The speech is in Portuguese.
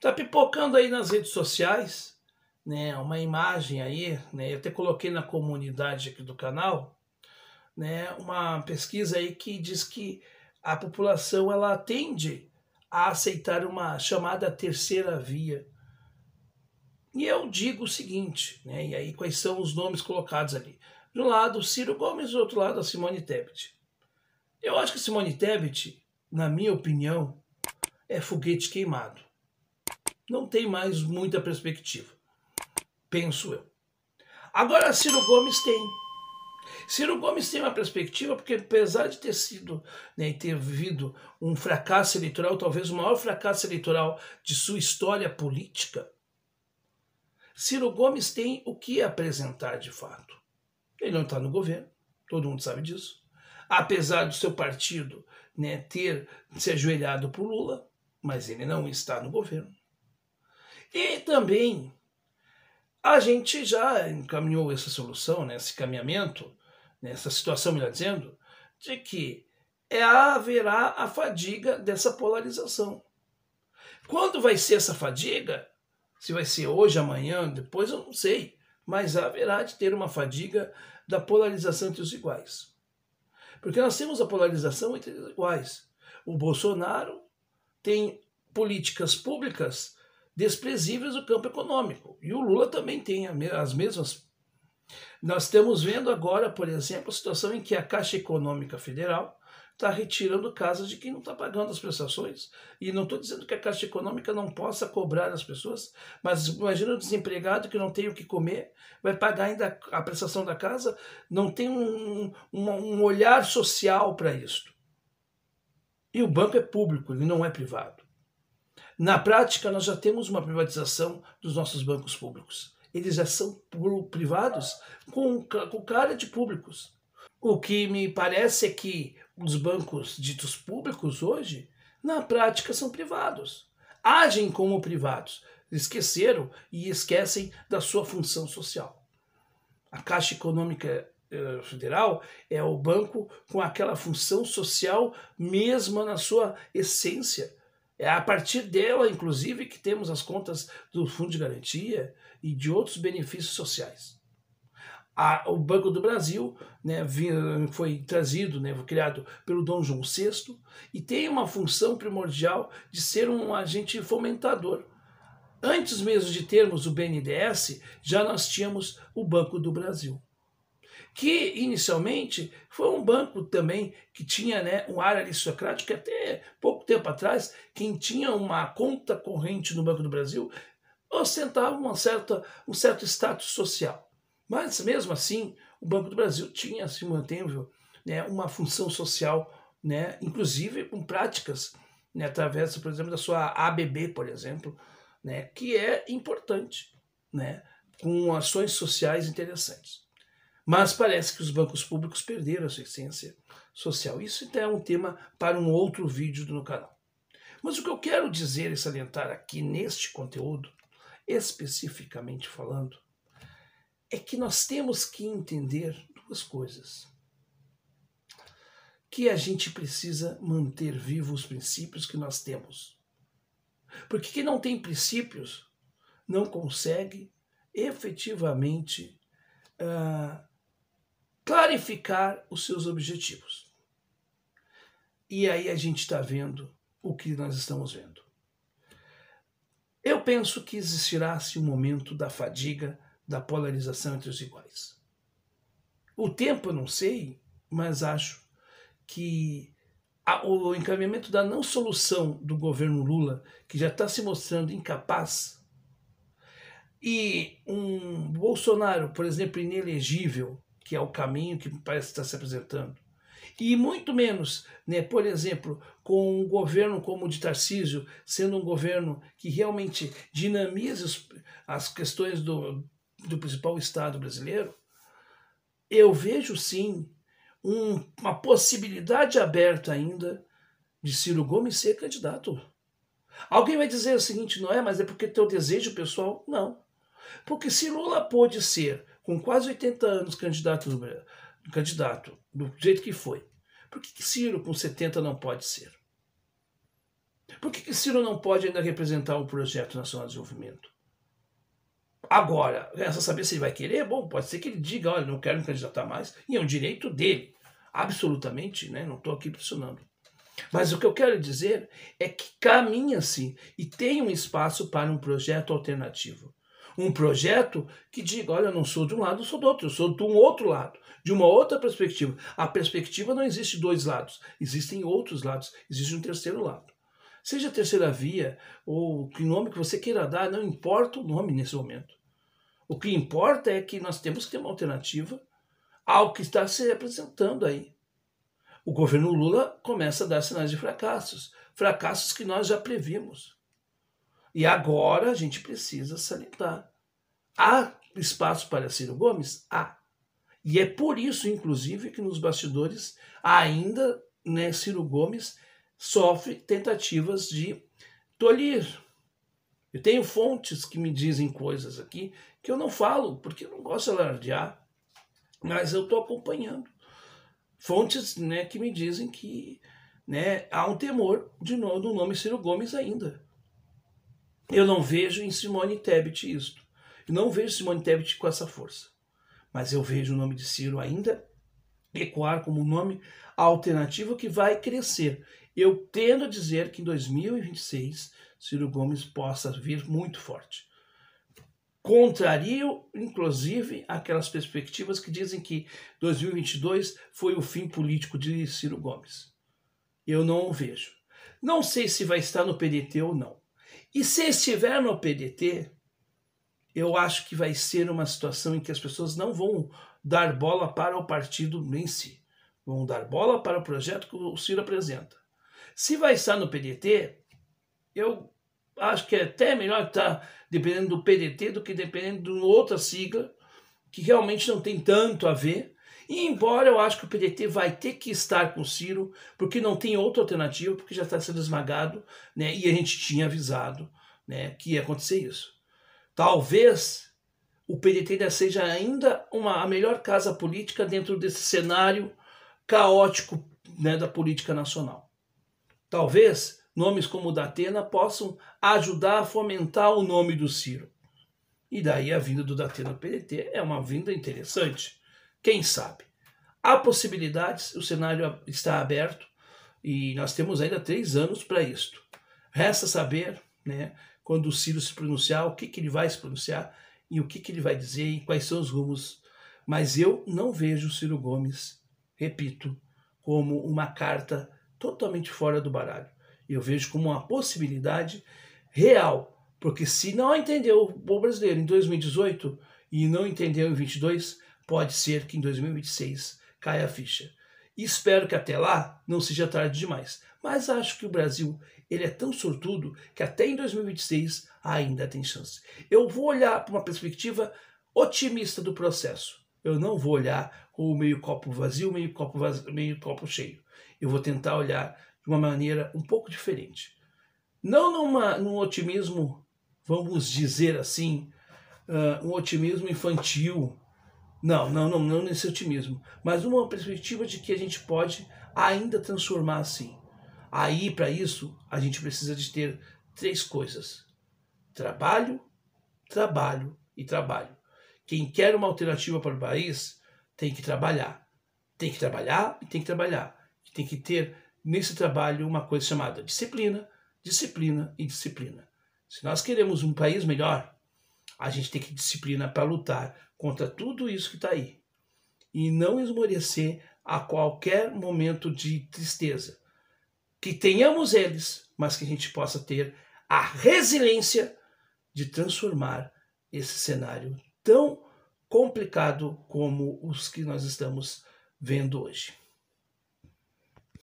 Tá pipocando aí nas redes sociais, né? Uma imagem aí, né? Eu até coloquei na comunidade aqui do canal, né? Uma pesquisa aí que diz que a população ela tende a aceitar uma chamada terceira via. E eu digo o seguinte, né? E aí quais são os nomes colocados ali? De um lado o Ciro Gomes, do outro lado a Simone Tebet. Eu acho que Simone Tebet, na minha opinião, é foguete queimado não tem mais muita perspectiva, penso eu. Agora, Ciro Gomes tem. Ciro Gomes tem uma perspectiva, porque apesar de ter sido, né, ter vivido um fracasso eleitoral, talvez o maior fracasso eleitoral de sua história política, Ciro Gomes tem o que apresentar de fato. Ele não está no governo, todo mundo sabe disso. Apesar do seu partido né, ter se ajoelhado para o Lula, mas ele não está no governo. E também a gente já encaminhou essa solução, né, esse caminhamento, nessa né, situação, melhor dizendo, de que é, haverá a fadiga dessa polarização. Quando vai ser essa fadiga? Se vai ser hoje, amanhã, depois, eu não sei. Mas haverá de ter uma fadiga da polarização entre os iguais. Porque nós temos a polarização entre os iguais. O Bolsonaro tem políticas públicas desprezíveis do campo econômico. E o Lula também tem as mesmas. Nós estamos vendo agora, por exemplo, a situação em que a Caixa Econômica Federal está retirando casas de quem não está pagando as prestações. E não estou dizendo que a Caixa Econômica não possa cobrar as pessoas, mas imagina o desempregado que não tem o que comer, vai pagar ainda a prestação da casa, não tem um, um, olhar social para isso. E o banco é público, ele não é privado. Na prática, nós já temos uma privatização dos nossos bancos públicos. Eles já são privados com, com cara de públicos. O que me parece é que os bancos ditos públicos hoje, na prática, são privados. Agem como privados. Esqueceram e esquecem da sua função social. A Caixa Econômica eh, Federal é o banco com aquela função social mesma na sua essência é a partir dela, inclusive, que temos as contas do Fundo de Garantia e de outros benefícios sociais. A, o Banco do Brasil né, foi trazido, né, foi criado pelo Dom João VI e tem uma função primordial de ser um agente fomentador. Antes mesmo de termos o BNDES, já nós tínhamos o Banco do Brasil que inicialmente foi um banco também que tinha né, um ar aristocrático que até pouco tempo atrás, quem tinha uma conta corrente no Banco do Brasil ostentava uma certa, um certo status social. Mas, mesmo assim, o Banco do Brasil tinha, se mantendo né, uma função social, né, inclusive com práticas, né, através, por exemplo, da sua ABB, por exemplo, né, que é importante, né, com ações sociais interessantes. Mas parece que os bancos públicos perderam a sua essência social. Isso então é um tema para um outro vídeo do canal. Mas o que eu quero dizer e salientar aqui neste conteúdo, especificamente falando, é que nós temos que entender duas coisas. Que a gente precisa manter vivos os princípios que nós temos. Porque quem não tem princípios não consegue efetivamente uh, clarificar os seus objetivos. E aí a gente está vendo o que nós estamos vendo. Eu penso que existirá se um momento da fadiga, da polarização entre os iguais. O tempo eu não sei, mas acho que a, o encaminhamento da não solução do governo Lula, que já está se mostrando incapaz, e um Bolsonaro, por exemplo, inelegível, que é o caminho que parece estar se apresentando. E muito menos, né, por exemplo, com um governo como o de Tarcísio, sendo um governo que realmente dinamiza as questões do, do principal Estado brasileiro, eu vejo sim um, uma possibilidade aberta ainda de Ciro Gomes ser candidato. Alguém vai dizer o seguinte, não é, mas é porque teu desejo pessoal? Não. Porque se Lula pôde ser com quase 80 anos candidato do, candidato, do jeito que foi, por que, que Ciro com 70 não pode ser? Por que, que Ciro não pode ainda representar o um Projeto Nacional de Desenvolvimento? Agora, resta saber se ele vai querer. Bom, pode ser que ele diga: olha, não quero me candidatar mais, e é um direito dele, absolutamente, né? não estou aqui pressionando. Mas o que eu quero dizer é que caminha-se e tem um espaço para um projeto alternativo um projeto que diga: olha, eu não sou de um lado, eu sou do outro, eu sou de um outro lado, de uma outra perspectiva. A perspectiva não existe dois lados, existem outros lados, existe um terceiro lado. Seja terceira via ou que nome que você queira dar, não importa o nome nesse momento. O que importa é que nós temos que ter uma alternativa ao que está se apresentando aí. O governo Lula começa a dar sinais de fracassos, fracassos que nós já previmos. E agora a gente precisa salientar. Há espaço para Ciro Gomes? Há. E é por isso, inclusive, que nos bastidores ainda né, Ciro Gomes sofre tentativas de tolir. Eu tenho fontes que me dizem coisas aqui que eu não falo, porque eu não gosto de alardear, mas eu estou acompanhando. Fontes né, que me dizem que né, há um temor de novo do nome Ciro Gomes ainda. Eu não vejo em Simone Tebet isto. Não vejo Simone Tebet com essa força, mas eu vejo o nome de Ciro ainda ecoar como um nome alternativo que vai crescer. Eu tendo a dizer que em 2026 Ciro Gomes possa vir muito forte. Contrario, inclusive, aquelas perspectivas que dizem que 2022 foi o fim político de Ciro Gomes. Eu não o vejo. Não sei se vai estar no PDT ou não. E se estiver no PDT, eu acho que vai ser uma situação em que as pessoas não vão dar bola para o partido em si. Vão dar bola para o projeto que o Ciro apresenta. Se vai estar no PDT, eu acho que é até melhor estar dependendo do PDT do que dependendo de outra sigla, que realmente não tem tanto a ver. E embora eu acho que o PDT vai ter que estar com o Ciro, porque não tem outra alternativa, porque já está sendo esmagado, né? E a gente tinha avisado né, que ia acontecer isso. Talvez o PDT ainda seja ainda uma, a melhor casa política dentro desse cenário caótico né, da política nacional. Talvez nomes como o da Atena possam ajudar a fomentar o nome do Ciro. E daí a vinda do Datena ao PDT é uma vinda interessante. Quem sabe? Há possibilidades, o cenário está aberto e nós temos ainda três anos para isto. Resta saber né, quando o Ciro se pronunciar, o que, que ele vai se pronunciar e o que, que ele vai dizer e quais são os rumos. Mas eu não vejo o Ciro Gomes, repito, como uma carta totalmente fora do baralho. Eu vejo como uma possibilidade real, porque se não entendeu o brasileiro em 2018 e não entendeu em 2022, pode ser que em 2026 caia a ficha. espero que até lá não seja tarde demais. Mas acho que o Brasil ele é tão sortudo que até em 2026 ainda tem chance. Eu vou olhar para uma perspectiva otimista do processo. Eu não vou olhar o meio copo vazio, meio copo vazio, meio copo cheio. Eu vou tentar olhar de uma maneira um pouco diferente. Não numa, num otimismo, vamos dizer assim, uh, um otimismo infantil. Não, não, não, não nesse otimismo. Mas uma perspectiva de que a gente pode ainda transformar assim. Aí, para isso, a gente precisa de ter três coisas: trabalho, trabalho e trabalho. Quem quer uma alternativa para o país tem que trabalhar. Tem que trabalhar e tem que trabalhar. tem que ter nesse trabalho uma coisa chamada disciplina, disciplina e disciplina. Se nós queremos um país melhor, a gente tem que disciplina para lutar contra tudo isso que está aí. E não esmorecer a qualquer momento de tristeza que tenhamos eles, mas que a gente possa ter a resiliência de transformar esse cenário tão complicado como os que nós estamos vendo hoje.